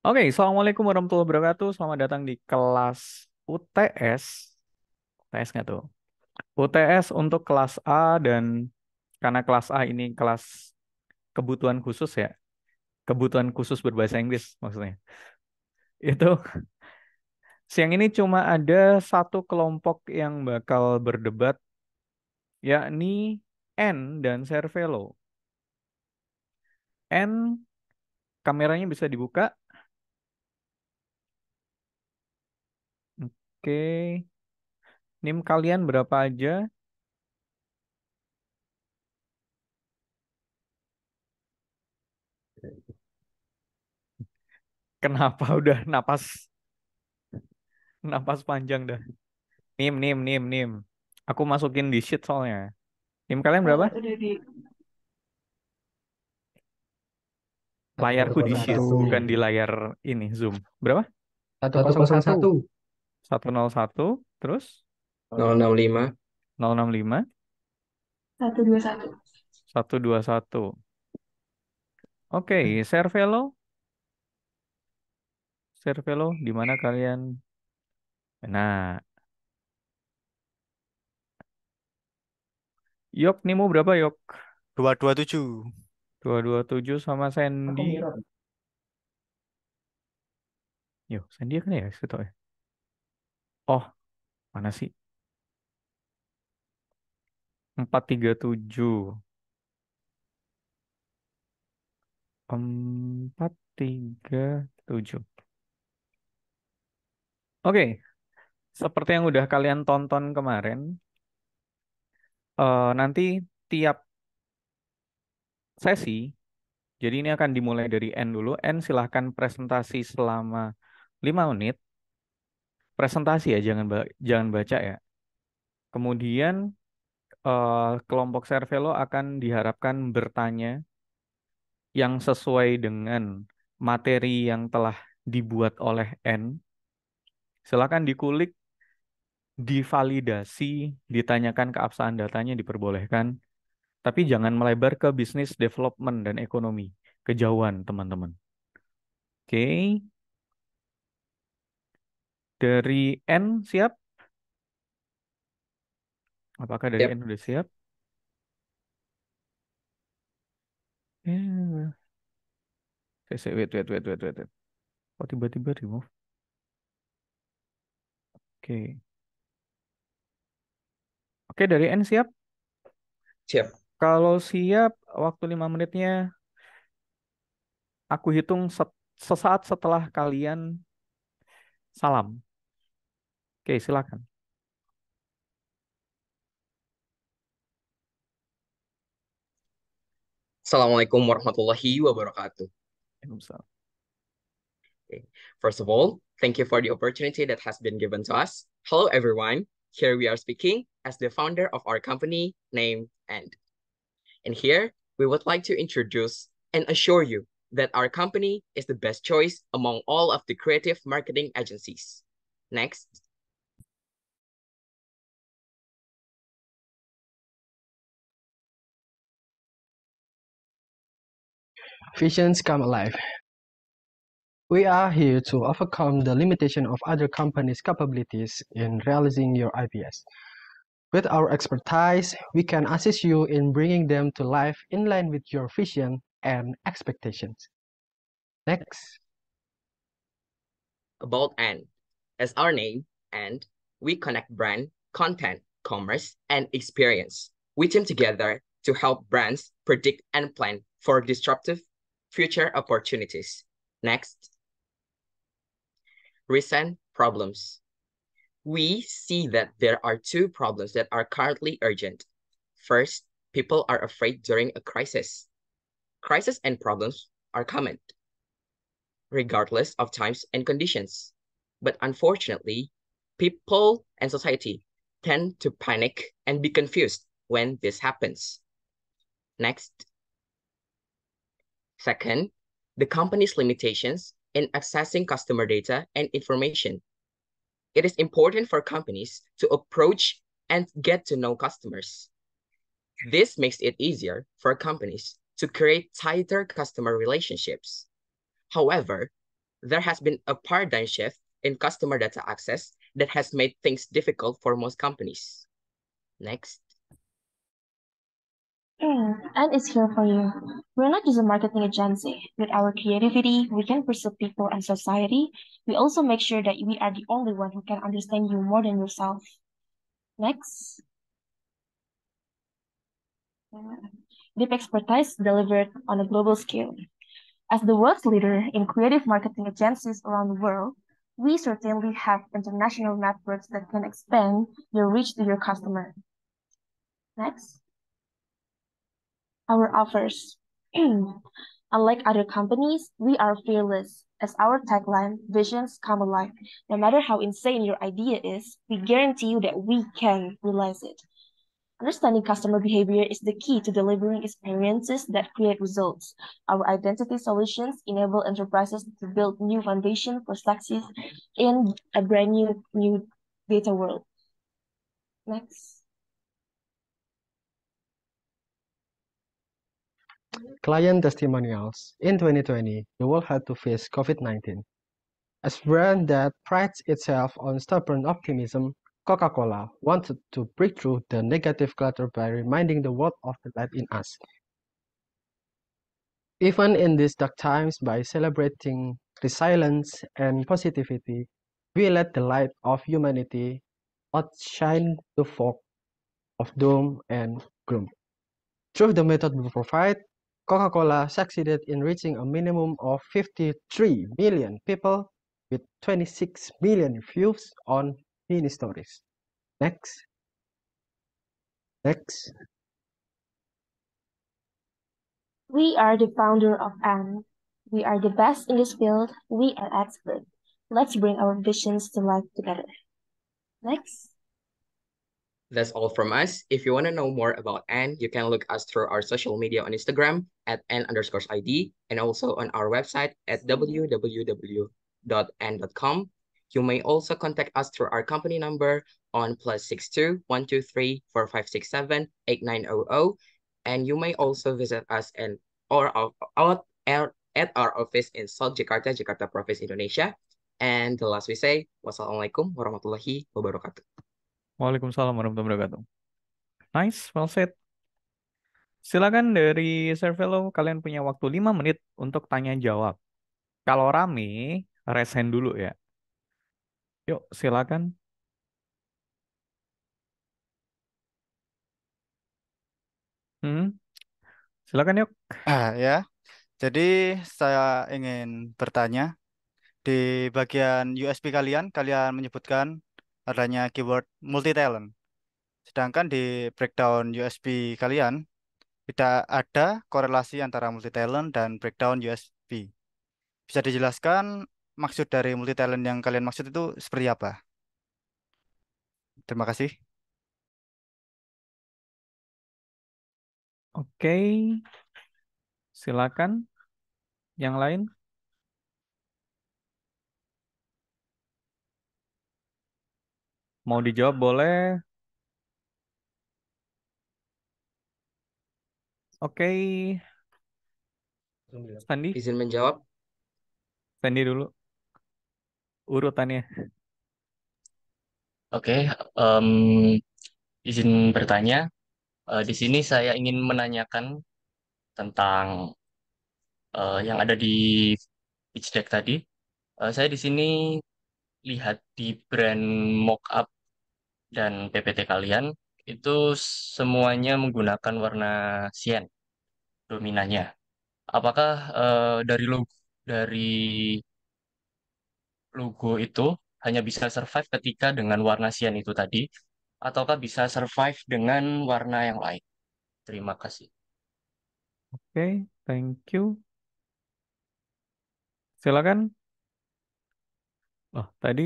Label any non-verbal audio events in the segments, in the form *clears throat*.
Oke, Assalamualaikum warahmatullahi wabarakatuh. Selamat datang di kelas UTS. UTS nggak tuh? UTS untuk kelas A dan karena kelas A ini kelas kebutuhan khusus ya. Kebutuhan khusus berbahasa Inggris maksudnya. Itu *laughs* siang ini cuma ada satu kelompok yang bakal berdebat yakni N dan Cervelo. N kameranya bisa dibuka, Oke. NIM kalian berapa aja? Kenapa udah napas napas panjang dah. NIM, NIM, NIM, NIM. Aku masukin di sheet soalnya. NIM kalian berapa? Layarku di sheet, bukan di layar ini Zoom. Berapa? 101. 101 terus 065 065 121 121 Oke, okay, hmm. Servelo. Servelo di mana kalian Nah Yok Nimo berapa Yok? 227 227 sama Sandy Yo, Sandy kan ya? Setau ya? Oh, mana sih? 437. 437. Oke, seperti yang udah kalian tonton kemarin, eh, nanti tiap sesi, jadi ini akan dimulai dari N dulu. N silahkan presentasi selama 5 menit, presentasi ya jangan jangan baca ya. Kemudian uh, kelompok survei akan diharapkan bertanya yang sesuai dengan materi yang telah dibuat oleh N. Silakan dikulik, divalidasi, ditanyakan keabsahan datanya diperbolehkan, tapi jangan melebar ke bisnis development dan ekonomi kejauhan teman-teman. Oke. Okay. Dari N siap? Apakah dari yep. N udah siap? Yeah. Saya wait, wait, wait, wait, wait. Oh, tiba-tiba remove. Oke. Okay. Oke, okay, dari N siap? Siap. Kalau siap, waktu 5 menitnya aku hitung sesaat setelah kalian salam. Oke, silakan. Assalamualaikum warahmatullahi wabarakatuh. Okay. First of all, thank you for the opportunity that has been given to us. Hello, everyone. Here we are speaking as the founder of our company name, End. And here, we would like to introduce and assure you that our company is the best choice among all of the creative marketing agencies. Next, Visions come alive. We are here to overcome the limitation of other companies' capabilities in realizing your IPS. With our expertise, we can assist you in bringing them to life in line with your vision and expectations. Next. About AND. As our name, AND, we connect brand, content, commerce, and experience. We team together to help brands predict and plan for disruptive future opportunities. Next, recent problems. We see that there are two problems that are currently urgent. First, people are afraid during a crisis. Crisis and problems are common, regardless of times and conditions. But unfortunately, people and society tend to panic and be confused when this happens. Next, Second, the company's limitations in accessing customer data and information. It is important for companies to approach and get to know customers. This makes it easier for companies to create tighter customer relationships. However, there has been a paradigm shift in customer data access that has made things difficult for most companies. Next. Yeah, and it's here for you. We're not just a marketing agency. With our creativity, we can perceive people and society. We also make sure that we are the only one who can understand you more than yourself. Next. Deep expertise delivered on a global scale. As the world's leader in creative marketing agencies around the world, we certainly have international networks that can expand your reach to your customer. Next our offers. *clears throat* Unlike other companies, we are fearless. As our tagline, visions come alive. No matter how insane your idea is, we guarantee you that we can realize it. Understanding customer behavior is the key to delivering experiences that create results. Our identity solutions enable enterprises to build new foundation for success in a brand new, new data world. Next. Client testimonials. In 2020, the world had to face COVID-19. As brand that prides itself on stubborn optimism, Coca-Cola wanted to break through the negative clutter by reminding the world of the light in us. Even in these dark times, by celebrating resilience and positivity, we let the light of humanity outshine the fog of doom and gloom. Through the method we provide, Coca-Cola succeeded in reaching a minimum of 53 million people with 26 million views on mini stories. Next. Next. We are the founder of M. We are the best in this field. We are experts. Let's bring our visions to life together. Next. That's all from us. If you want to know more about N, you can look us through our social media on Instagram at N underscores ID and also on our website at www.n.com. You may also contact us through our company number on plus 62 123 And you may also visit us and or out at our office in South Jakarta, Jakarta Province, Indonesia. And the last we say, wassalamualaikum warahmatullahi wabarakatuh. Waalaikumsalam warahmatullahi wabarakatuh. Nice, well said. Silakan dari Servelo kalian punya waktu 5 menit untuk tanya jawab. Kalau rame, resen dulu ya. Yuk, silakan. Hmm? Silakan yuk. Ah, ya. Jadi saya ingin bertanya di bagian USB kalian, kalian menyebutkan adanya keyword multi talent. Sedangkan di breakdown USB kalian tidak ada korelasi antara multi talent dan breakdown USB. Bisa dijelaskan maksud dari multi talent yang kalian maksud itu seperti apa? Terima kasih. Oke, silakan. Yang lain? Mau dijawab boleh. Oke. Okay. Sandi. Izin menjawab. Sandi dulu. Urutannya. Oke, okay, um, izin bertanya. Uh, di sini saya ingin menanyakan tentang uh, yang ada di pitch deck tadi. Uh, saya di sini lihat di brand mockup dan PPT kalian, itu semuanya menggunakan warna cyan dominannya. Apakah uh, dari logo dari logo itu hanya bisa survive ketika dengan warna cyan itu tadi, ataukah bisa survive dengan warna yang lain? Terima kasih. Oke, okay, thank you. Silakan Oh, tadi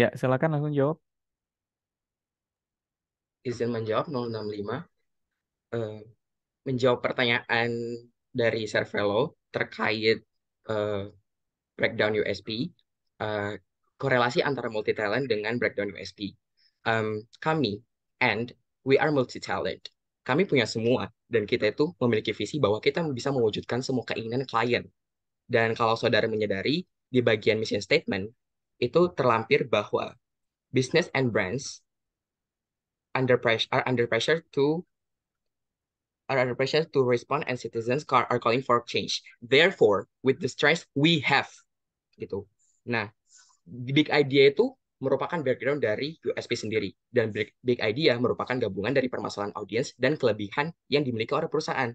ya silakan langsung jawab. Izin menjawab 065. Uh, eh, menjawab pertanyaan dari Servelo terkait uh, breakdown USP, uh, eh, korelasi antara multi-talent dengan breakdown USP. Um, kami, and we are multi-talent. Kami punya semua, dan kita itu memiliki visi bahwa kita bisa mewujudkan semua keinginan klien dan kalau saudara menyadari, di bagian mission statement, itu terlampir bahwa business and brands under pressure are under pressure to are under pressure to respond and citizens are calling for change. Therefore, with the stress we have, gitu. Nah, big idea itu merupakan background dari USP sendiri dan big, big idea merupakan gabungan dari permasalahan audiens dan kelebihan yang dimiliki oleh perusahaan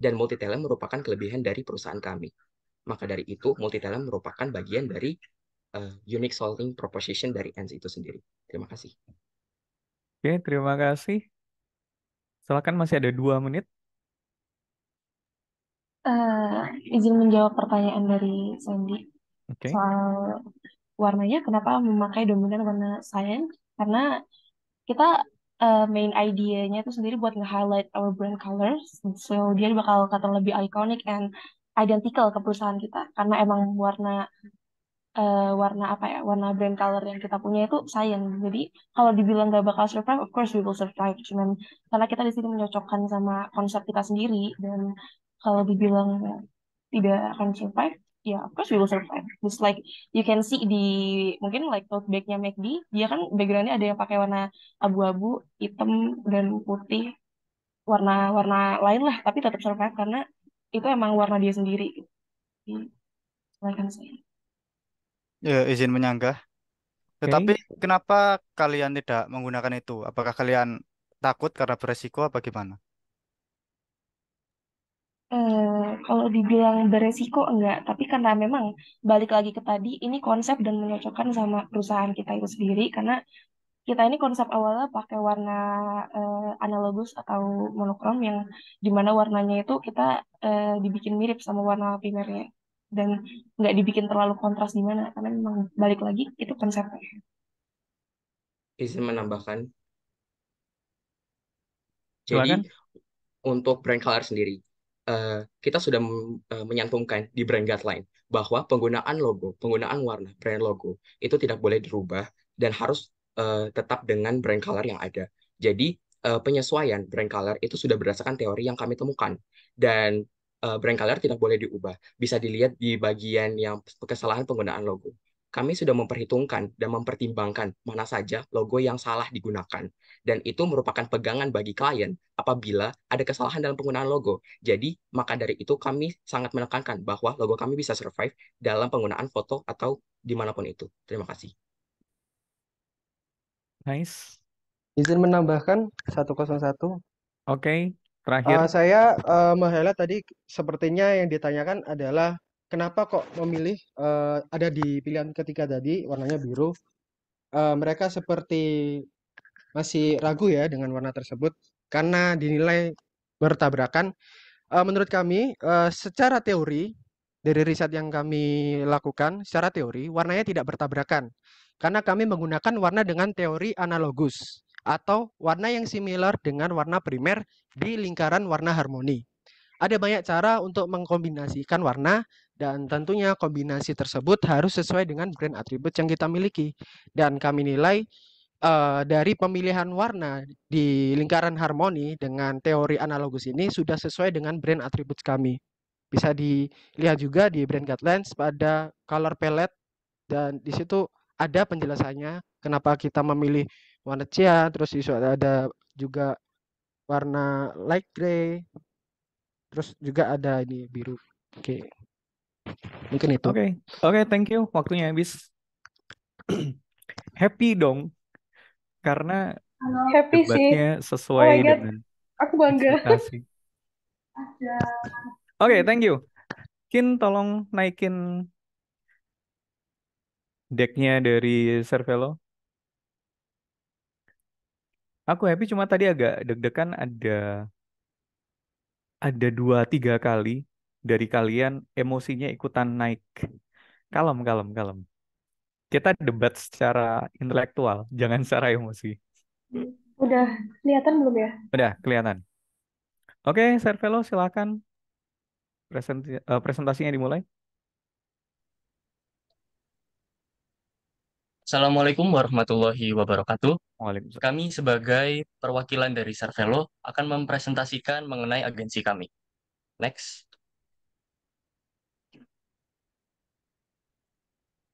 dan multi talent merupakan kelebihan dari perusahaan kami. Maka dari itu, multi-talent merupakan bagian dari uh, unique solving proposition dari ENS itu sendiri. Terima kasih. Oke, terima kasih. Silakan masih ada dua menit. Uh, izin menjawab pertanyaan dari Sandy okay. soal warnanya. Kenapa memakai dominan warna cyan? Karena kita uh, main idenya itu sendiri buat nge-highlight our brand colors, so dia bakal kata lebih iconic and identical ke perusahaan kita karena emang warna uh, warna apa ya warna brand color yang kita punya itu cyan jadi kalau dibilang gak bakal survive of course we will survive cuman karena kita di sini menyocokkan sama konsep kita sendiri dan kalau dibilang ya, tidak akan survive ya yeah, of course we will survive just like you can see di mungkin like tote bagnya McD dia kan backgroundnya ada yang pakai warna abu-abu hitam dan putih warna-warna lain lah tapi tetap survive karena itu emang warna dia sendiri silakan saya ya izin menyanggah tetapi kenapa kalian tidak menggunakan itu apakah kalian takut karena beresiko apa gimana Uh, kalau dibilang beresiko enggak, tapi karena memang balik lagi ke tadi, ini konsep dan menyocokkan sama perusahaan kita itu sendiri karena kita ini konsep awalnya pakai warna uh, eh, analogus atau monokrom yang dimana warnanya itu kita uh, dibikin mirip sama warna primernya dan nggak dibikin terlalu kontras gimana karena memang balik lagi itu konsepnya. Bisa menambahkan. Jadi Silakan. untuk brand color sendiri Uh, kita sudah uh, menyantumkan di brand guideline bahwa penggunaan logo, penggunaan warna brand logo itu tidak boleh dirubah dan harus uh, tetap dengan brand color yang ada. Jadi uh, penyesuaian brand color itu sudah berdasarkan teori yang kami temukan dan uh, brand color tidak boleh diubah. Bisa dilihat di bagian yang kesalahan penggunaan logo. Kami sudah memperhitungkan dan mempertimbangkan mana saja logo yang salah digunakan. Dan itu merupakan pegangan bagi klien apabila ada kesalahan dalam penggunaan logo. Jadi, maka dari itu kami sangat menekankan bahwa logo kami bisa survive dalam penggunaan foto atau dimanapun itu. Terima kasih. Nice. Izin menambahkan 101. Oke, terakhir. Uh, saya uh, eh, Mahela tadi sepertinya yang ditanyakan adalah kenapa kok memilih uh, ada di pilihan ketiga tadi warnanya biru. Uh, mereka seperti masih ragu ya dengan warna tersebut karena dinilai bertabrakan. Uh, menurut kami uh, secara teori dari riset yang kami lakukan, secara teori warnanya tidak bertabrakan. Karena kami menggunakan warna dengan teori analogus atau warna yang similar dengan warna primer di lingkaran warna harmoni. Ada banyak cara untuk mengkombinasikan warna dan tentunya kombinasi tersebut harus sesuai dengan brand atribut yang kita miliki. Dan kami nilai uh, dari pemilihan warna di lingkaran harmoni dengan teori analogus ini sudah sesuai dengan brand atribut kami. Bisa dilihat juga di brand guidelines pada color palette dan di situ ada penjelasannya kenapa kita memilih warna cia terus isu ada juga warna light gray terus juga ada ini biru oke okay. mungkin itu oke okay. oke okay, thank you waktunya habis *clears throat* happy dong karena happy sih oh sesuai oh dengan aku bangga *laughs* oke okay, thank you Kin tolong naikin decknya dari Cervelo. Aku happy cuma tadi agak deg-degan ada ada dua tiga kali dari kalian emosinya ikutan naik. Kalem, kalem, kalem. Kita debat secara intelektual, jangan secara emosi. Udah kelihatan belum ya? Udah kelihatan. Oke, Cervelo silakan. Eh, presentasinya dimulai. Assalamualaikum warahmatullahi wabarakatuh. Kami sebagai perwakilan dari Sarvelo akan mempresentasikan mengenai agensi kami. Next.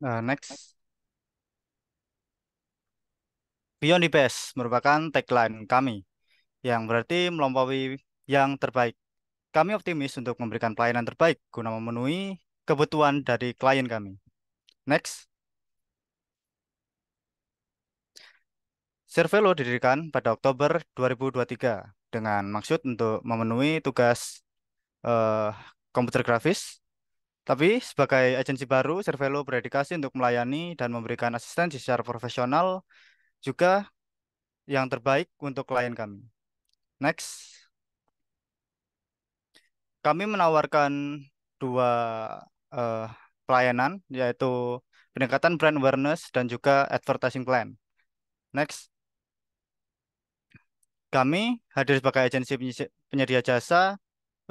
Uh, next. Beyond the Best merupakan tagline kami, yang berarti melampaui yang terbaik. Kami optimis untuk memberikan pelayanan terbaik guna memenuhi kebutuhan dari klien kami. Next. Servelo didirikan pada Oktober 2023 dengan maksud untuk memenuhi tugas uh, komputer grafis. Tapi sebagai agensi baru, Servelo berdedikasi untuk melayani dan memberikan asistensi secara profesional juga yang terbaik untuk klien kami. Next. Kami menawarkan dua uh, pelayanan, yaitu peningkatan brand awareness dan juga advertising plan. Next. Kami hadir sebagai agensi penyedia jasa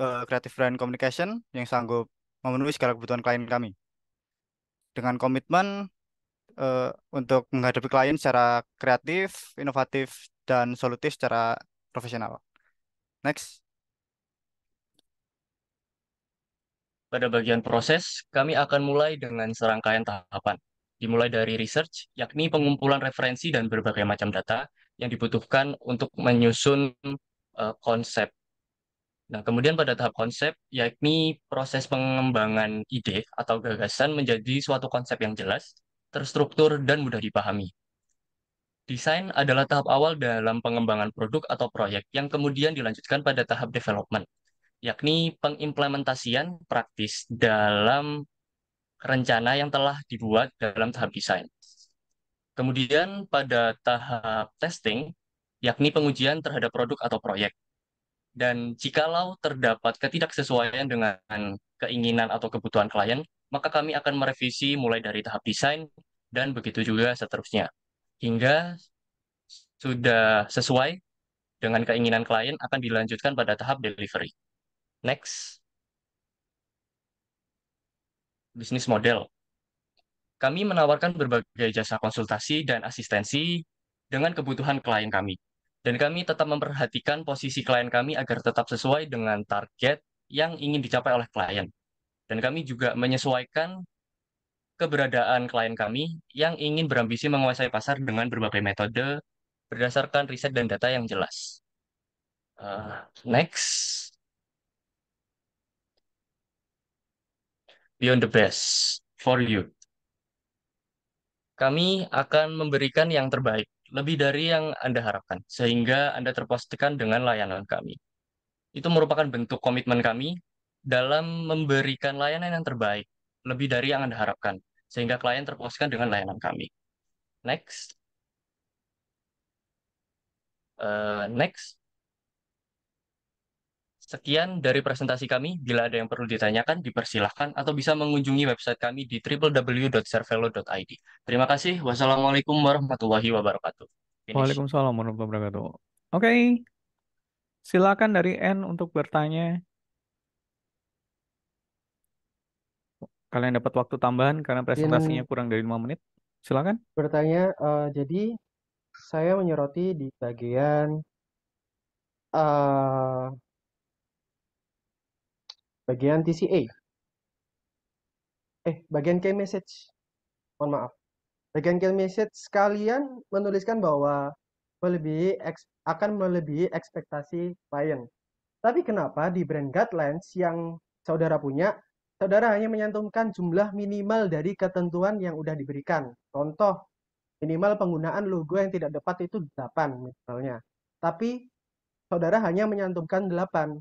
uh, Creative Brand Communication yang sanggup memenuhi segala kebutuhan klien kami. Dengan komitmen uh, untuk menghadapi klien secara kreatif, inovatif, dan solutif secara profesional. Next. Pada bagian proses, kami akan mulai dengan serangkaian tahapan. Dimulai dari research, yakni pengumpulan referensi dan berbagai macam data, yang dibutuhkan untuk menyusun uh, konsep. Nah, kemudian pada tahap konsep, yakni proses pengembangan ide atau gagasan menjadi suatu konsep yang jelas, terstruktur, dan mudah dipahami. Desain adalah tahap awal dalam pengembangan produk atau proyek yang kemudian dilanjutkan pada tahap development, yakni pengimplementasian praktis dalam rencana yang telah dibuat dalam tahap desain. Kemudian pada tahap testing, yakni pengujian terhadap produk atau proyek. Dan jikalau terdapat ketidaksesuaian dengan keinginan atau kebutuhan klien, maka kami akan merevisi mulai dari tahap desain dan begitu juga seterusnya. Hingga sudah sesuai dengan keinginan klien akan dilanjutkan pada tahap delivery. Next. Bisnis model. Kami menawarkan berbagai jasa konsultasi dan asistensi dengan kebutuhan klien kami. Dan kami tetap memperhatikan posisi klien kami agar tetap sesuai dengan target yang ingin dicapai oleh klien. Dan kami juga menyesuaikan keberadaan klien kami yang ingin berambisi menguasai pasar dengan berbagai metode berdasarkan riset dan data yang jelas. Uh, next. Beyond the best for you. Kami akan memberikan yang terbaik, lebih dari yang Anda harapkan, sehingga Anda terpastikan dengan layanan kami. Itu merupakan bentuk komitmen kami dalam memberikan layanan yang terbaik, lebih dari yang Anda harapkan, sehingga klien terpuaskan dengan layanan kami. Next. Uh, next. Sekian dari presentasi kami. Bila ada yang perlu ditanyakan, dipersilahkan atau bisa mengunjungi website kami di www.servelo.id. Terima kasih. Wassalamualaikum warahmatullahi wabarakatuh. Finish. Waalaikumsalam warahmatullahi wabarakatuh. Oke, okay. silakan dari N untuk bertanya. Kalian dapat waktu tambahan karena presentasinya kurang dari 5 menit. Silakan. Bertanya, uh, jadi saya menyoroti di bagian uh, bagian TCA. Eh, bagian key message. Mohon maaf. Bagian key message kalian menuliskan bahwa melebihi akan melebihi ekspektasi klien. Tapi kenapa di brand guidelines yang saudara punya, saudara hanya menyantumkan jumlah minimal dari ketentuan yang sudah diberikan. Contoh, minimal penggunaan logo yang tidak tepat itu 8 misalnya. Tapi saudara hanya menyantumkan 8.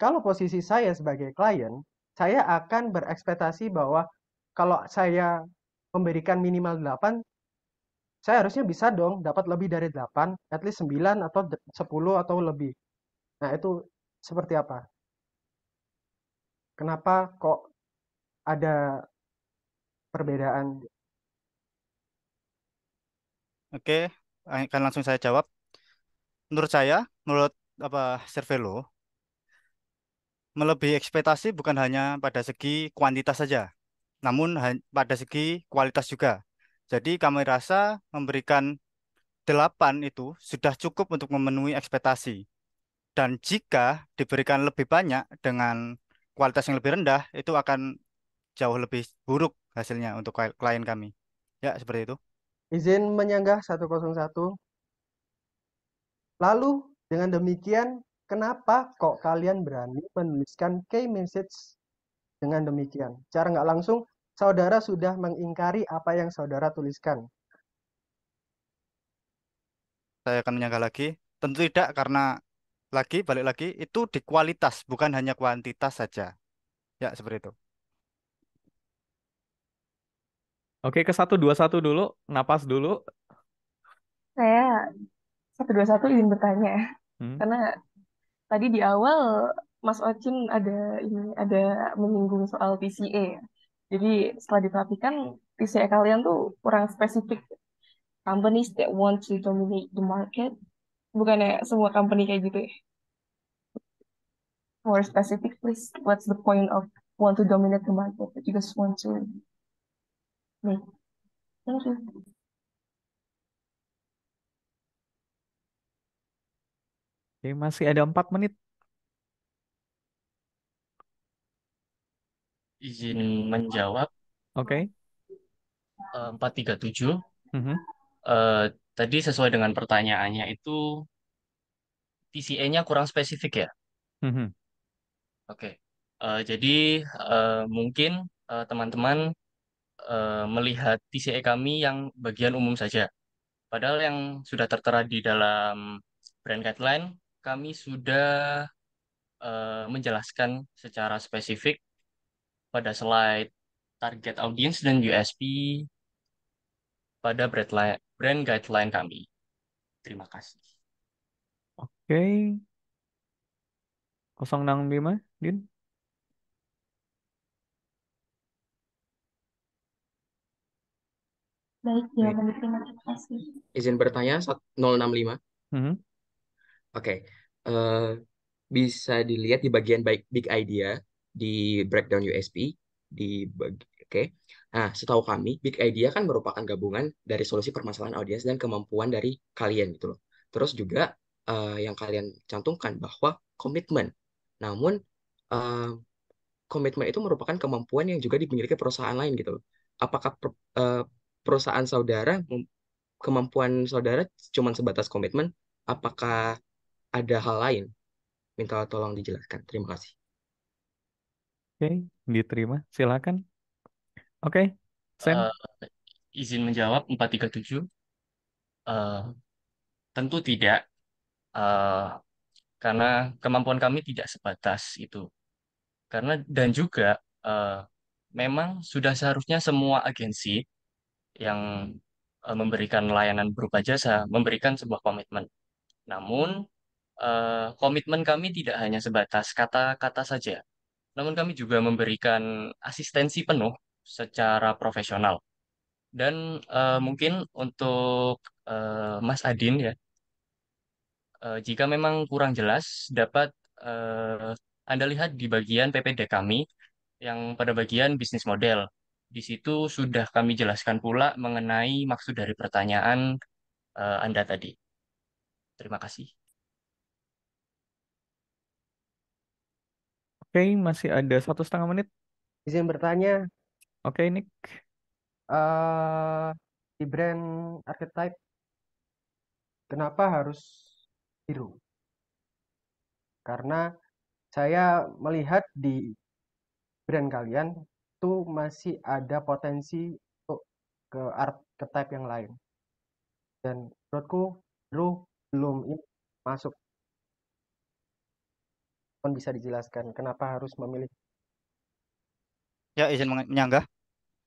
Kalau posisi saya sebagai klien, saya akan berekspektasi bahwa kalau saya memberikan minimal 8, saya harusnya bisa dong dapat lebih dari 8, at least 9 atau 10 atau lebih. Nah, itu seperti apa? Kenapa kok ada perbedaan? Oke, akan langsung saya jawab. Menurut saya, menurut apa survei lo, melebihi ekspektasi bukan hanya pada segi kuantitas saja, namun pada segi kualitas juga. Jadi kami rasa memberikan 8 itu sudah cukup untuk memenuhi ekspektasi. Dan jika diberikan lebih banyak dengan kualitas yang lebih rendah, itu akan jauh lebih buruk hasilnya untuk klien kami. Ya, seperti itu. Izin menyanggah 101. Lalu, dengan demikian, kenapa kok kalian berani menuliskan key message dengan demikian? Cara nggak langsung, saudara sudah mengingkari apa yang saudara tuliskan. Saya akan menyangka lagi, tentu tidak karena lagi balik lagi itu di kualitas bukan hanya kuantitas saja. Ya, seperti itu. Oke, ke 121 dulu, napas dulu. Saya 121 ingin bertanya, hmm? karena tadi di awal Mas Ocin ada ini ada menyinggung soal TCE ya. Jadi setelah diperhatikan TCE kalian tuh kurang spesifik companies that want to dominate the market. Bukannya semua company kayak gitu ya. More specific please, what's the point of want to dominate the market? You just want to make. Thank you. Oke, masih ada empat menit. Izin hmm, menjawab. Oke. Eh, empat tiga tujuh. Mm-hmm. Eh, tadi sesuai dengan pertanyaannya itu TCA-nya kurang spesifik ya. Mm -hmm. Oke. Uh, jadi uh, mungkin teman-teman uh, uh, melihat TCA kami yang bagian umum saja. Padahal yang sudah tertera di dalam brand guideline kami sudah uh, menjelaskan secara spesifik pada slide target audience dan USP pada brand, guideline kami. Terima kasih. Oke. Okay. 065, Din. Baik, ya, terima kasih. Izin bertanya, 065. Mm -hmm. Oke, uh, bisa dilihat di bagian baik big idea di breakdown USP di bag, oke. Nah, setahu kami big idea kan merupakan gabungan dari solusi permasalahan audiens dan kemampuan dari kalian gitu loh. Terus juga uh, yang kalian cantumkan bahwa komitmen. Namun komitmen eh, komitmen itu merupakan kemampuan yang juga dimiliki perusahaan lain gitu loh. Apakah per, uh, perusahaan saudara kemampuan saudara cuma sebatas komitmen? Apakah ada hal lain, minta tolong dijelaskan. Terima kasih. Oke, okay, diterima. Silakan. Oke, okay, Sam. Uh, izin menjawab 437. Uh, eh, tentu tidak. Uh, karena kemampuan kami tidak sebatas itu. Karena dan juga uh, memang sudah seharusnya semua agensi yang memberikan layanan berupa jasa memberikan sebuah komitmen. Namun uh, komitmen kami tidak hanya sebatas kata-kata saja, namun kami juga memberikan asistensi penuh secara profesional. Dan uh, mungkin untuk uh, Mas Adin ya, uh, jika memang kurang jelas dapat uh, Anda lihat di bagian PPD kami yang pada bagian bisnis model. Di situ sudah kami jelaskan pula mengenai maksud dari pertanyaan uh, Anda tadi. Terima kasih. Oke masih ada satu setengah menit. Izin bertanya. Oke, Nick. Uh, di brand archetype, kenapa harus biru? Karena saya melihat di brand kalian itu masih ada potensi untuk ke archetype yang lain. Dan menurutku, biru belum masuk Mohon bisa dijelaskan kenapa harus memilih? Ya, izin menyanggah.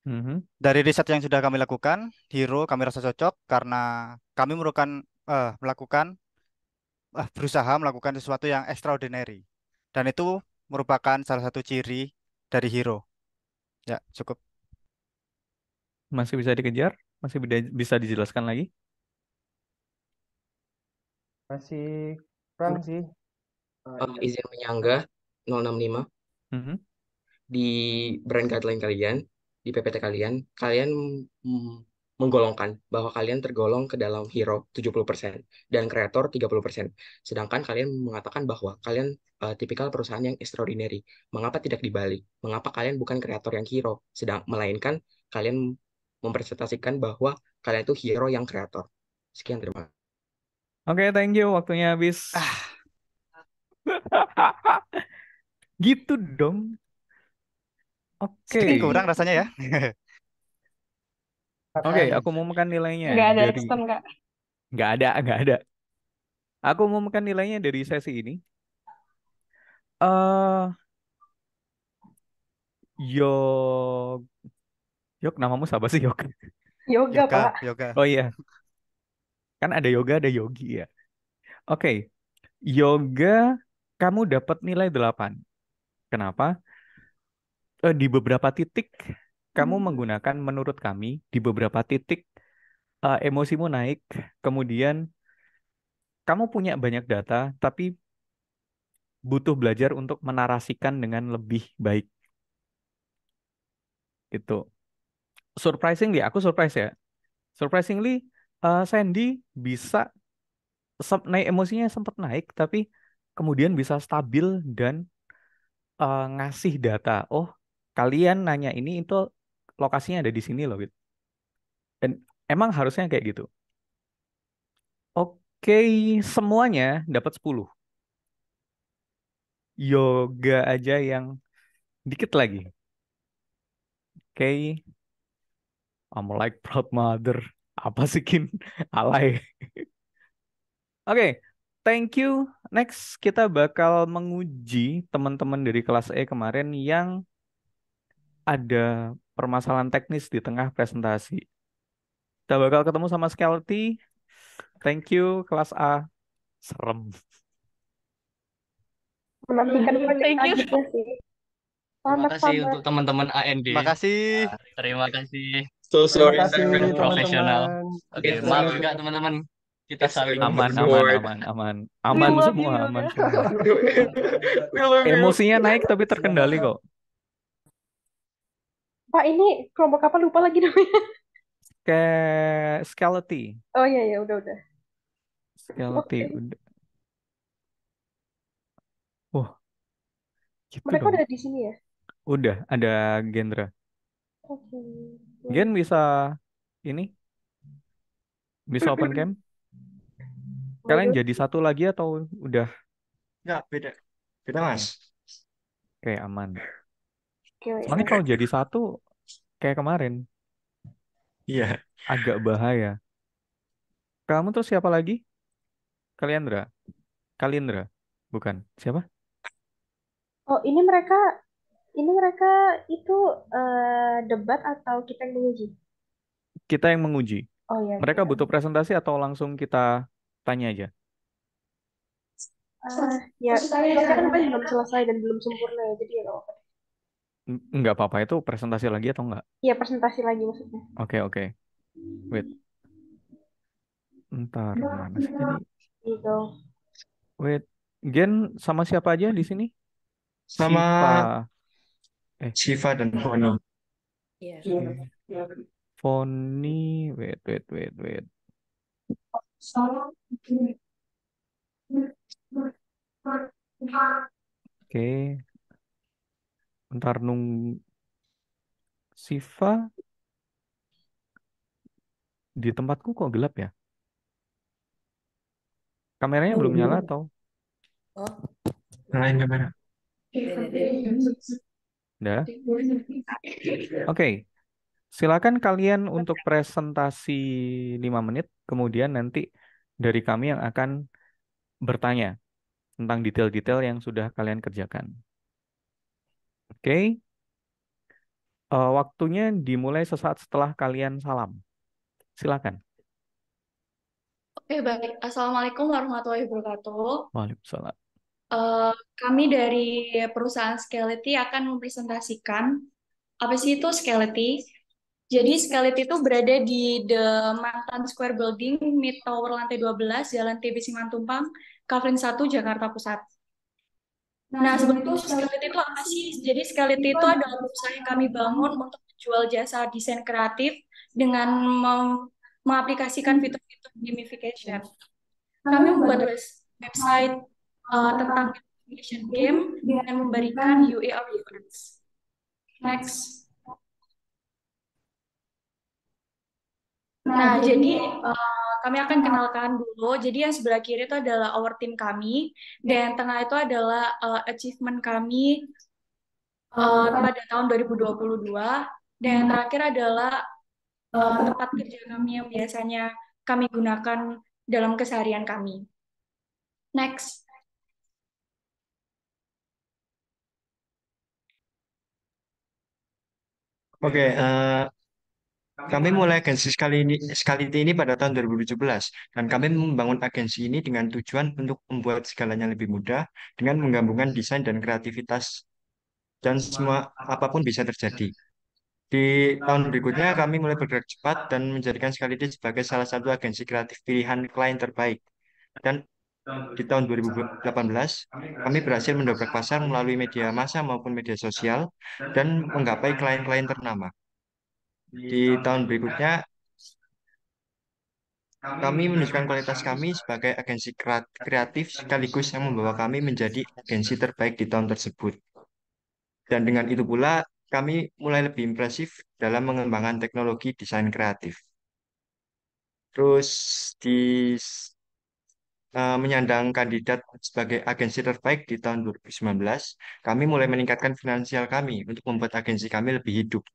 Mm -hmm. Dari riset yang sudah kami lakukan, Hero kami rasa cocok karena kami merupakan uh, eh, melakukan uh, berusaha melakukan sesuatu yang extraordinary dan itu merupakan salah satu ciri dari Hero. Ya, cukup. Masih bisa dikejar? Masih bisa dijelaskan lagi? Masih kurang sih uh, izin menyanggah 065 mm -hmm. di brand guideline kalian di PPT kalian kalian menggolongkan bahwa kalian tergolong ke dalam hero 70% dan kreator 30%. Sedangkan kalian mengatakan bahwa kalian uh, tipikal perusahaan yang extraordinary. Mengapa tidak dibalik? Mengapa kalian bukan kreator yang hero sedang melainkan kalian mempresentasikan bahwa kalian itu hero yang kreator. Sekian terima kasih. Oke, okay, thank you. Waktunya habis. Ah. *laughs* gitu dong. Oke. Okay. kurang rasanya ya. *laughs* Oke, okay, aku mau makan nilainya. Gak ada dari... Kak. Gak ada, gak ada. Aku mau makan nilainya dari sesi ini. Eh uh, Yog Yog namamu siapa sih Yog? Yoga, yoga Pak. Yoga. Oh iya. Kan ada yoga, ada yogi ya. Oke. Okay. Yoga kamu dapat nilai 8. Kenapa? Eh, di beberapa titik kamu hmm. menggunakan menurut kami di beberapa titik eh, emosimu naik, kemudian kamu punya banyak data tapi butuh belajar untuk menarasikan dengan lebih baik. Itu. Surprisingly, aku surprise ya. Surprisingly, uh, Sandy bisa naik emosinya sempat naik tapi kemudian bisa stabil dan uh, ngasih data. Oh, kalian nanya ini itu lokasinya ada di sini loh gitu. Dan emang harusnya kayak gitu. Oke, semuanya dapat 10. Yoga aja yang dikit lagi. Oke. I'm like proud mother. Apa sih Kim? *laughs* Alay. Oke, okay thank you. Next kita bakal menguji teman-teman dari kelas E kemarin yang ada permasalahan teknis di tengah presentasi. Kita bakal ketemu sama Skelty. Thank you kelas A. Serem. Thank you. Ya, terima kasih untuk teman-teman AND. Terima kasih. terima kasih. So sorry, profesional. Oke, okay, maaf juga teman-teman kita saling aman aman aman aman aman aman semua aman *laughs* semua emosinya naik tapi terkendali kok pak ini kelompok apa lupa lagi namanya ke skeleti oh iya iya udah udah skeleti okay. udah oh gitu mereka dong. ada di sini ya udah ada genre okay. gen bisa ini bisa open cam kalian jadi satu lagi atau udah? Enggak, beda. Beda, Mas. Oke, aman. Soalnya kalau jadi satu kayak kemarin. Iya. Agak bahaya. Kamu terus siapa lagi? Kaliandra. Kalindra. Bukan. Siapa? Oh, ini mereka ini mereka itu uh, debat atau kita yang menguji? Kita yang menguji. Oh iya. Mereka butuh presentasi atau langsung kita Tanya aja. Uh, ya, kita kan belum selesai dan belum sempurna ya, jadi ya nggak apa-apa. Nggak apa-apa, itu presentasi lagi atau nggak? Iya, presentasi lagi maksudnya. Oke, okay, oke. Okay. Wait. Ntar, nah, mana sih ini? Gitu. Wait, Gen sama siapa aja di sini? Sama Siva. Eh. Siva dan Fono. Iya. Yeah. Foni, wait, wait, wait, wait. Oke, ntar nung Siva di tempatku kok gelap ya? Kameranya belum nyala atau? Oh. Nyalain kamera. Oke, okay. Silakan kalian untuk presentasi 5 menit, kemudian nanti dari kami yang akan bertanya tentang detail-detail yang sudah kalian kerjakan. Oke. Okay. Uh, eh, waktunya dimulai sesaat setelah kalian salam. Silakan. Oke, baik. Assalamualaikum warahmatullahi wabarakatuh. Waalaikumsalam. Uh, kami dari perusahaan Skeleti akan mempresentasikan apa sih itu Skeleti? Jadi Skelet itu berada di The Mantan Square Building, Mid Tower lantai 12, Jalan TBC Mantumpang, Kavlin 1, Jakarta Pusat. Nah, sebetulnya sebelum itu apa sih? Jadi Skelet itu adalah perusahaan yang kami bangun untuk menjual jasa desain kreatif dengan mengaplikasikan hmm. fitur-fitur gamification. Kami membuat website uh, tentang gamification game dengan memberikan UI audience. Next. Nah, nah, jadi, uh, kami akan kenalkan dulu. Jadi yang sebelah kiri itu adalah our team kami dan iya. tengah itu adalah uh, achievement kami uh, pada tahun 2022 dan hmm. terakhir adalah uh, tempat kerja kami yang biasanya kami gunakan dalam keseharian kami. Next. Oke, okay, uh, kami mulai agensi sekali ini, sekali ini pada tahun 2017 dan kami membangun agensi ini dengan tujuan untuk membuat segalanya lebih mudah dengan menggabungkan desain dan kreativitas dan semua apapun bisa terjadi. Di tahun berikutnya kami mulai bergerak cepat dan menjadikan sekali ini sebagai salah satu agensi kreatif pilihan klien terbaik. Dan di tahun 2018, kami berhasil mendobrak pasar melalui media massa maupun media sosial dan menggapai klien-klien ternama. Di tahun berikutnya, kami menunjukkan kualitas kami sebagai agensi kreatif sekaligus yang membawa kami menjadi agensi terbaik di tahun tersebut. Dan dengan itu pula, kami mulai lebih impresif dalam mengembangkan teknologi desain kreatif. Terus di uh, menyandang kandidat sebagai agensi terbaik di tahun 2019, kami mulai meningkatkan finansial kami untuk membuat agensi kami lebih hidup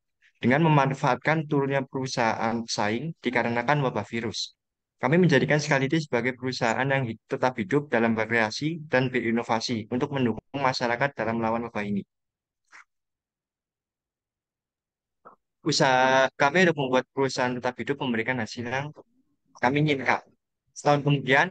dengan memanfaatkan turunnya perusahaan saing dikarenakan wabah virus. Kami menjadikan Skality sebagai perusahaan yang tetap hidup dalam berkreasi dan berinovasi untuk mendukung masyarakat dalam melawan wabah ini. Usaha kami untuk membuat perusahaan tetap hidup memberikan hasil yang kami inginkan. Setahun kemudian,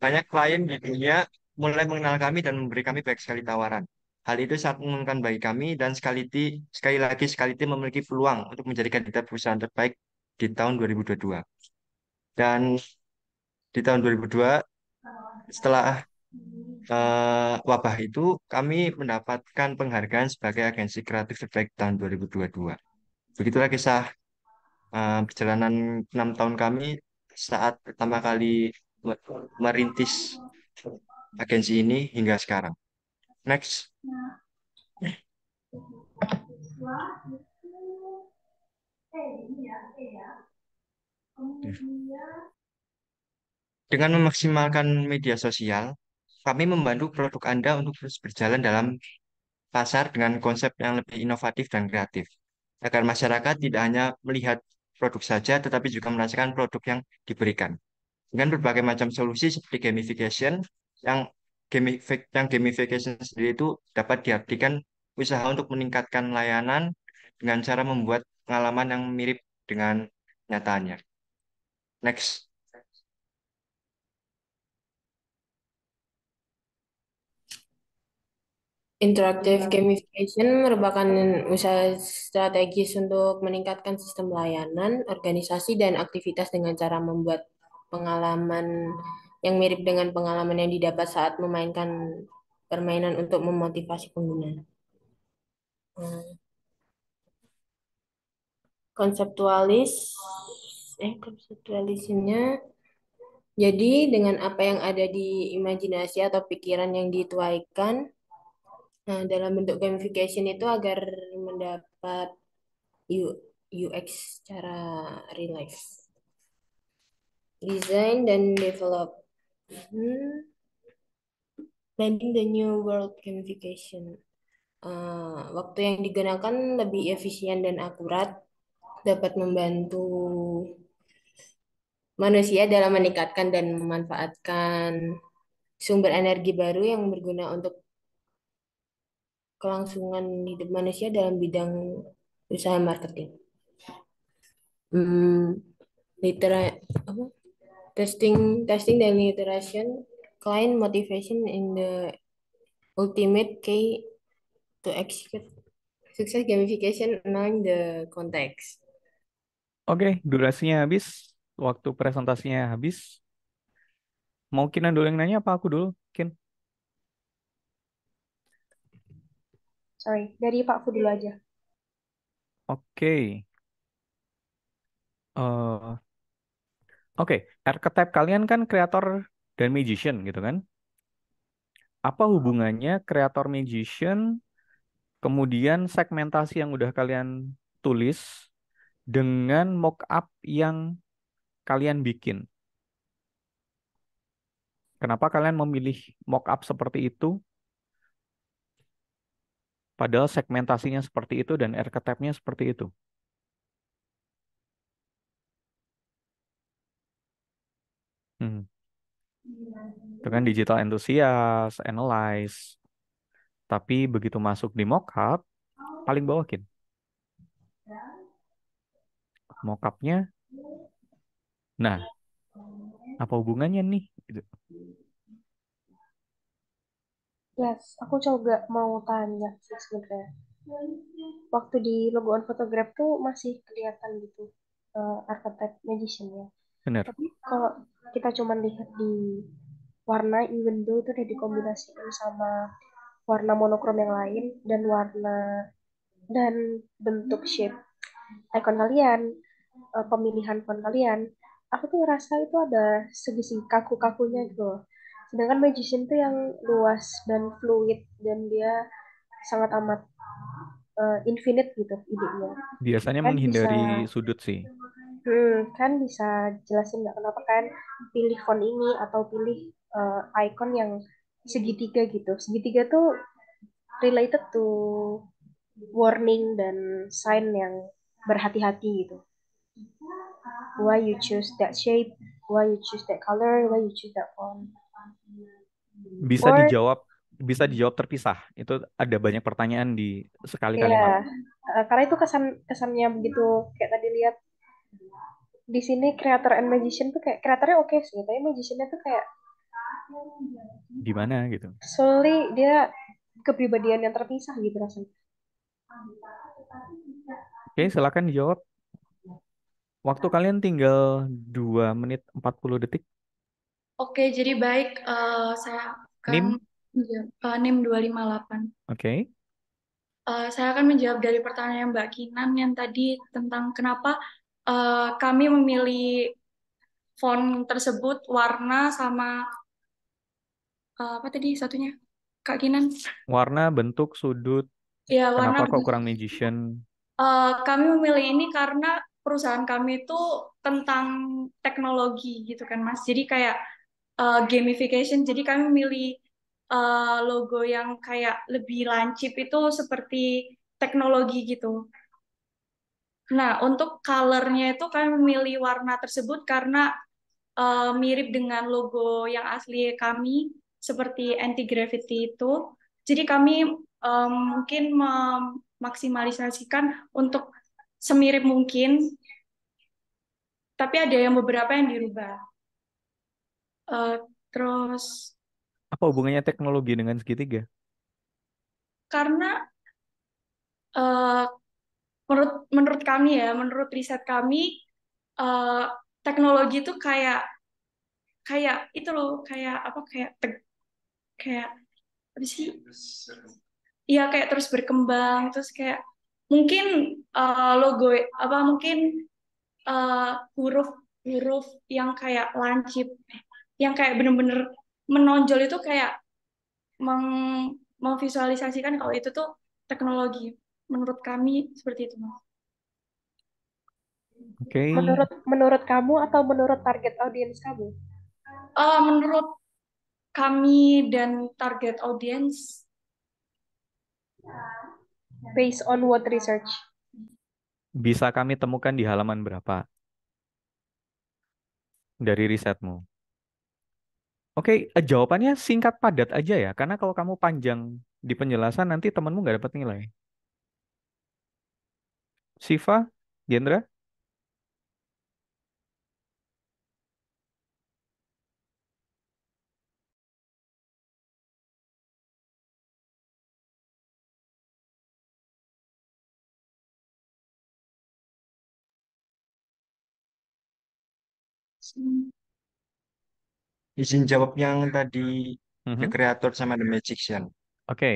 banyak klien di dunia mulai mengenal kami dan memberi kami baik sekali tawaran. Hal itu sangat menguntungkan bagi kami dan sekali, lagi sekali lagi Skality memiliki peluang untuk menjadi kandidat perusahaan terbaik di tahun 2022. Dan di tahun 2002 setelah uh, wabah itu kami mendapatkan penghargaan sebagai agensi kreatif terbaik tahun 2022. Begitulah kisah uh, perjalanan enam tahun kami saat pertama kali merintis agensi ini hingga sekarang. Next. Dengan memaksimalkan media sosial, kami membantu produk Anda untuk terus berjalan dalam pasar dengan konsep yang lebih inovatif dan kreatif. Agar masyarakat tidak hanya melihat produk saja, tetapi juga merasakan produk yang diberikan. Dengan berbagai macam solusi seperti gamification yang yang gamification sendiri itu dapat diartikan usaha untuk meningkatkan layanan dengan cara membuat pengalaman yang mirip dengan nyatanya. Next. Interactive gamification merupakan usaha strategis untuk meningkatkan sistem layanan, organisasi, dan aktivitas dengan cara membuat pengalaman yang mirip dengan pengalaman yang didapat saat memainkan permainan untuk memotivasi pengguna. Hmm. Konseptualis, eh konseptualisnya jadi dengan apa yang ada di imajinasi atau pikiran yang dituaikan nah, dalam bentuk gamification itu agar mendapat UX secara real life. design dan develop Hmm. the new world gamification. Uh, waktu yang digunakan lebih efisien dan akurat, dapat membantu manusia dalam meningkatkan dan memanfaatkan sumber energi baru yang berguna untuk kelangsungan hidup manusia dalam bidang usaha marketing. Hmm, litera apa? testing testing daily iteration client motivation in the ultimate key to execute success gamification knowing the context. Oke, okay, durasinya habis, waktu presentasinya habis. Mau Kinan dulu yang nanya apa aku dulu, Kin? Sorry, dari Pak aku dulu aja. Oke. Okay. Uh, eh, Oke, okay, archetype kalian kan kreator dan magician gitu kan? Apa hmm. hubungannya kreator magician kemudian segmentasi yang udah kalian tulis dengan mock up yang kalian bikin? Kenapa kalian memilih mock up seperti itu? Padahal segmentasinya seperti itu dan archetype-nya seperti itu. Hmm. Iya. Itu kan digital enthusiast, analyze. Tapi begitu masuk di mockup, oh. paling bawah kin. Ya. Mockupnya, nah, apa hubungannya nih? Gitu. Yes, aku coba mau tanya sih sebenarnya. Waktu di logoan fotograf tuh masih kelihatan gitu uh, eh, arsitek magician ya. Benar. Tapi kalau kita cuma lihat di warna even though itu udah dikombinasikan sama warna monokrom yang lain dan warna dan bentuk shape icon kalian, eh, pemilihan font kalian, aku tuh ngerasa itu ada segi kaku-kakunya gitu Sedangkan magician tuh yang luas dan fluid dan dia sangat amat uh, infinite gitu ide-nya. Biasanya kan menghindari bisa, sudut sih hmm, kan bisa jelasin nggak kenapa kan pilih font ini atau pilih uh, icon yang segitiga gitu segitiga tuh related to warning dan sign yang berhati-hati gitu why you choose that shape why you choose that color why you choose that font bisa Or, dijawab bisa dijawab terpisah. Itu ada banyak pertanyaan di sekali kalimat. Iya. Eh, karena itu kesan kesannya begitu kayak tadi lihat di sini creator and magician tuh kayak kreatornya oke okay sih, tapi magiciannya tuh kayak di mana gitu? Soli dia kepribadian yang terpisah gitu rasanya. Oke, okay, silakan dijawab. Waktu nah. kalian tinggal 2 menit 40 detik. Oke, jadi baik uh, saya akan NIM ya, uh, NIM 258. Oke. Okay. Uh, eh, saya akan menjawab dari pertanyaan Mbak Kinan yang tadi tentang kenapa Eh, kami memilih font tersebut warna sama uh, apa tadi satunya Kak Kinan? Warna, bentuk, sudut. Ya, warna. Kenapa kok kurang magician? Uh, kami memilih ini karena perusahaan kami itu tentang teknologi gitu kan Mas. Jadi kayak uh, gamification. Jadi kami memilih uh, logo yang kayak lebih lancip itu seperti teknologi gitu. Nah, untuk colornya itu kami memilih warna tersebut karena uh, mirip dengan logo yang asli kami seperti anti gravity itu. Jadi kami um, mungkin memaksimalisasikan untuk semirip mungkin, tapi ada yang beberapa yang dirubah. Uh, terus apa hubungannya teknologi dengan segitiga? Karena uh, menurut menurut kami ya, menurut riset kami uh, teknologi itu kayak kayak itu loh, kayak apa kayak teg, kayak apa sih? Iya kayak terus berkembang, terus kayak mungkin uh, logo apa mungkin uh, huruf huruf yang kayak lancip, yang kayak bener-bener menonjol itu kayak meng memvisualisasikan kalau itu tuh teknologi. Menurut kami seperti itu, Mas. Okay. Menurut menurut kamu atau menurut target audiens kamu? Uh, menurut kami dan target audiens based on what research? Bisa kami temukan di halaman berapa? Dari risetmu. Oke, okay, eh, jawabannya singkat padat aja ya, karena kalau kamu panjang di penjelasan nanti temanmu nggak dapat nilai. Siva, Gendra? Izin jawab yang tadi The mm-hmm. Creator sama The Magician. Oke.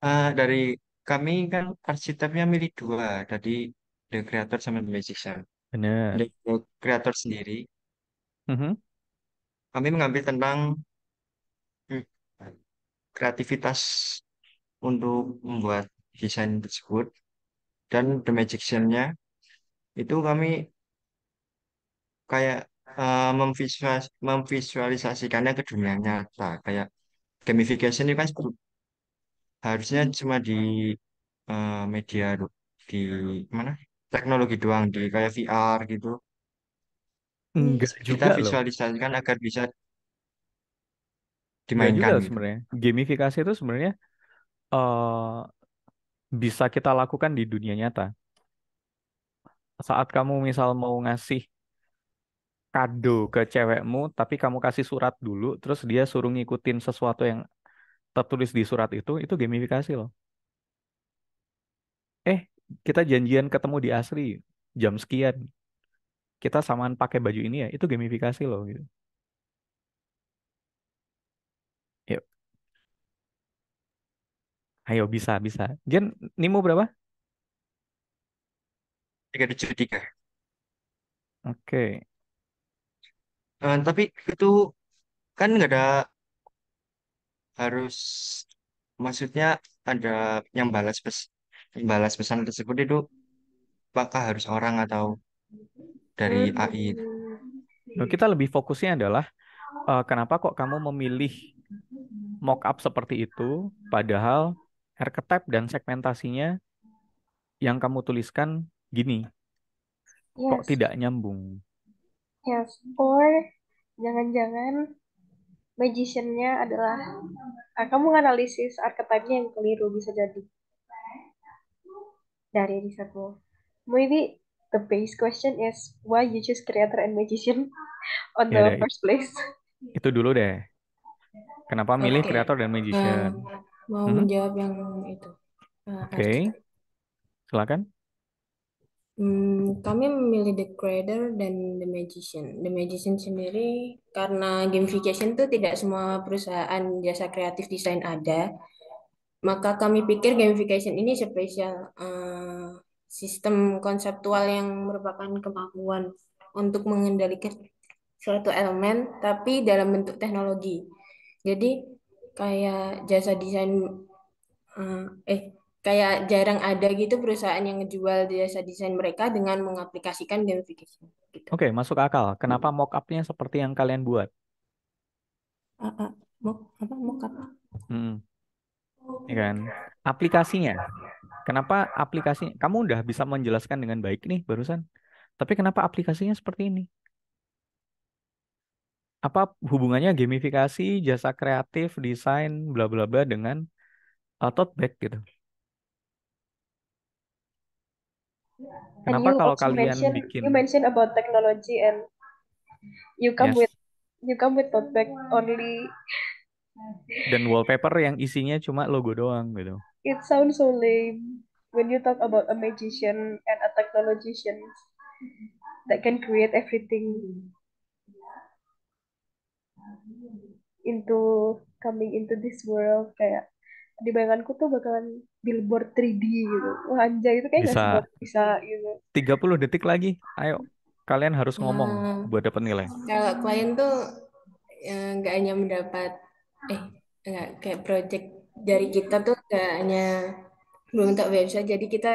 uh, dari kami kan arsiteknya milih dua, tadi The Creator sama The Magician. Benar. The Creator sendiri, -hmm. kami mengambil tentang hmm, kreativitas untuk membuat desain tersebut dan The Magician-nya itu kami kayak uh, memvisualis memvisualisasikannya ke dunia nyata kayak gamification ini kan harusnya cuma di uh, media di mana teknologi doang di kayak VR gitu Enggak kita juga loh. visualisasikan agar bisa dimainkan gitu sebenarnya. Gamifikasi itu sebenarnya uh, bisa kita lakukan di dunia nyata. Saat kamu misal mau ngasih kado ke cewekmu tapi kamu kasih surat dulu terus dia suruh ngikutin sesuatu yang tertulis di surat itu itu gamifikasi loh eh kita janjian ketemu di asri jam sekian kita samaan pakai baju ini ya itu gamifikasi loh gitu yuk ayo bisa bisa Jen Nimo berapa tiga tujuh tiga oke Uh, tapi itu kan nggak ada harus maksudnya ada yang balas pes yang balas pesan tersebut itu apakah harus orang atau dari AI Nah, kita lebih fokusnya adalah uh, kenapa kok kamu memilih mockup seperti itu, padahal archetype dan segmentasinya yang kamu tuliskan gini, kok tidak nyambung. Yes, or jangan-jangan magiciannya adalah ah, kamu menganalisis archetype-nya yang keliru bisa jadi dari risetmu. Maybe the base question is why you choose creator and magician *laughs* on ya the first place. Itu dulu deh. Kenapa okay. milih creator dan magician? Um, mau hmm? menjawab yang itu. Eh, Oke. okay. Silakan. Hmm, kami memilih The Creator dan The Magician. The Magician sendiri karena gamification itu tidak semua perusahaan jasa kreatif desain ada, maka kami pikir gamification ini spesial uh, sistem konseptual yang merupakan kemampuan untuk mengendalikan suatu elemen tapi dalam bentuk teknologi. Jadi kayak jasa desain uh, eh, eh kayak jarang ada gitu perusahaan yang ngejual jasa desain mereka dengan mengaplikasikan gamification. Gitu. Oke, okay, masuk akal. Kenapa mockupnya seperti yang kalian buat? Uh, uh, mock apa mock up? Hmm. Ya kan? Aplikasinya. Kenapa aplikasi? Kamu udah bisa menjelaskan dengan baik nih barusan. Tapi kenapa aplikasinya seperti ini? Apa hubungannya gamifikasi, jasa kreatif, desain, bla bla bla dengan uh, tote bag gitu? Kenapa kalau kalian mention, bikin you mention about technology and you come yes. with you come with tote bag only dan wallpaper yang isinya cuma logo doang gitu. It sounds so lame when you talk about a magician and a technologician that can create everything into coming into this world kayak di bayanganku tuh bakalan billboard 3D gitu. Wah anjay itu kayak bisa. Gak bisa gitu. 30 detik lagi. Ayo kalian harus ya. ngomong nah, buat dapat nilai. Kalau klien tuh ya, nggak ya, hanya mendapat eh enggak kayak project dari kita tuh enggak hanya belum tak website jadi kita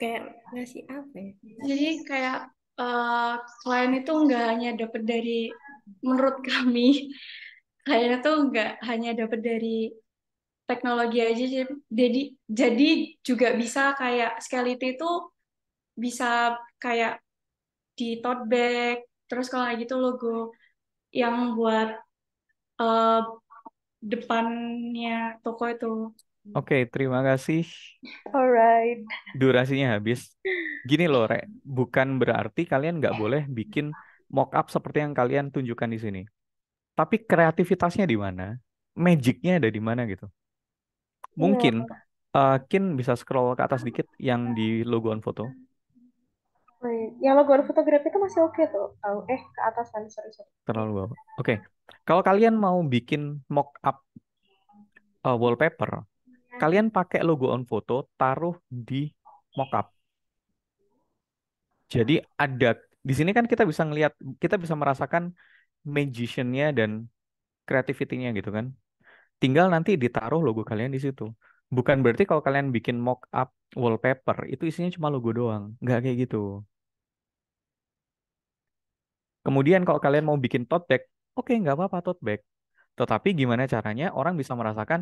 kayak ngasih apa ya? Jadi kayak uh, klien itu enggak hanya dapat dari menurut kami *laughs* Kayaknya tuh nggak hanya dapat dari teknologi aja jadi jadi juga bisa kayak Scality itu bisa kayak di tote bag terus kalau kayak gitu logo yang buat uh, depannya toko itu Oke, okay, terima kasih. Alright. Durasinya habis. Gini loh, Re, bukan berarti kalian nggak boleh bikin mock up seperti yang kalian tunjukkan di sini. Tapi kreativitasnya di mana? Magicnya ada di mana gitu? Mungkin uh, Kin bisa scroll ke atas dikit yang di logo on foto. Oh, iya. Yang on fotografi itu masih oke okay tuh. Oh, eh ke atas kan sorry, sorry. Terlalu bawah. Oke. Okay. Kalau kalian mau bikin mock up uh, wallpaper, iya. kalian pakai logo on foto taruh di mock up. Jadi ada di sini kan kita bisa ngelihat, kita bisa merasakan magiciannya dan creativity-nya gitu kan tinggal nanti ditaruh logo kalian di situ. Bukan berarti kalau kalian bikin mock up wallpaper itu isinya cuma logo doang, nggak kayak gitu. Kemudian kalau kalian mau bikin tote bag, oke okay, nggak apa-apa tote bag. Tetapi gimana caranya orang bisa merasakan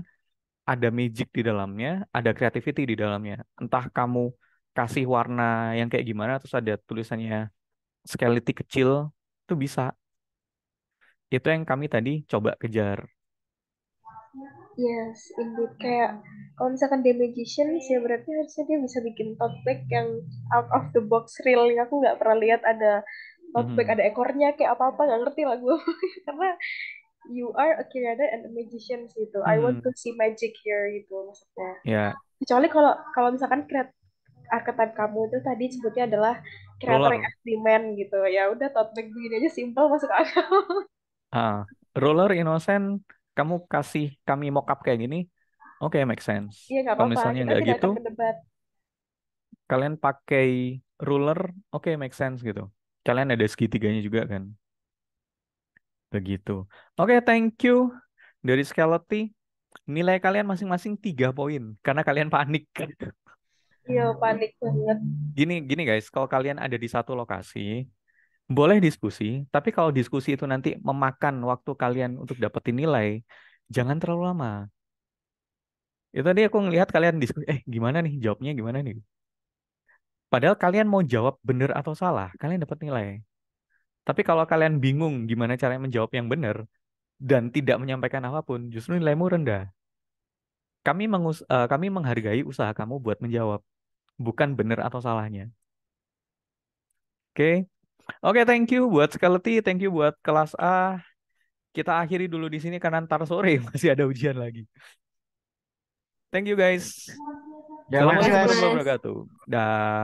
ada magic di dalamnya, ada creativity di dalamnya. Entah kamu kasih warna yang kayak gimana, terus ada tulisannya skeletik kecil, itu bisa. Itu yang kami tadi coba kejar. Yes, indeed. Hmm. Kayak kalau misalkan dia magician sih berarti harusnya dia bisa bikin tote yang out of the box real yang aku nggak pernah lihat ada tote hmm. ada ekornya kayak apa apa nggak ngerti lah gue *laughs* karena you are a creator and a magician sih itu. I want to hmm. see magic here gitu maksudnya. Yeah. Kecuali kalau kalau misalkan kreat arketan kamu itu tadi sebutnya adalah creator yang eksperimen gitu. Ya udah tote bag begini aja simple masuk akal. Ah, roller innocent kamu kasih kami mockup kayak gini, oke okay, make sense. Iya, Kalau apa-apa. misalnya nggak gitu, kalian pakai ruler, oke okay, make sense gitu. Kalian ada segitiganya juga kan. Begitu. Oke, okay, thank you dari Skeleti. Nilai kalian masing-masing tiga poin karena kalian panik. Iya, panik banget. Gini, gini guys, kalau kalian ada di satu lokasi, boleh diskusi, tapi kalau diskusi itu nanti memakan waktu kalian untuk dapetin nilai, jangan terlalu lama. Itu tadi aku ngelihat kalian diskusi, eh gimana nih jawabnya gimana nih? Padahal kalian mau jawab benar atau salah, kalian dapat nilai. Tapi kalau kalian bingung gimana cara menjawab yang benar dan tidak menyampaikan apapun, justru nilaimu rendah. Kami mengus uh, kami menghargai usaha kamu buat menjawab, bukan benar atau salahnya. Oke, okay? Oke, okay, thank you buat Skeleti, thank you buat kelas A. Kita akhiri dulu di sini karena ntar sore *laughs* masih ada ujian lagi. Thank you guys. Assalamualaikum warahmatullahi wabarakatuh. Dah.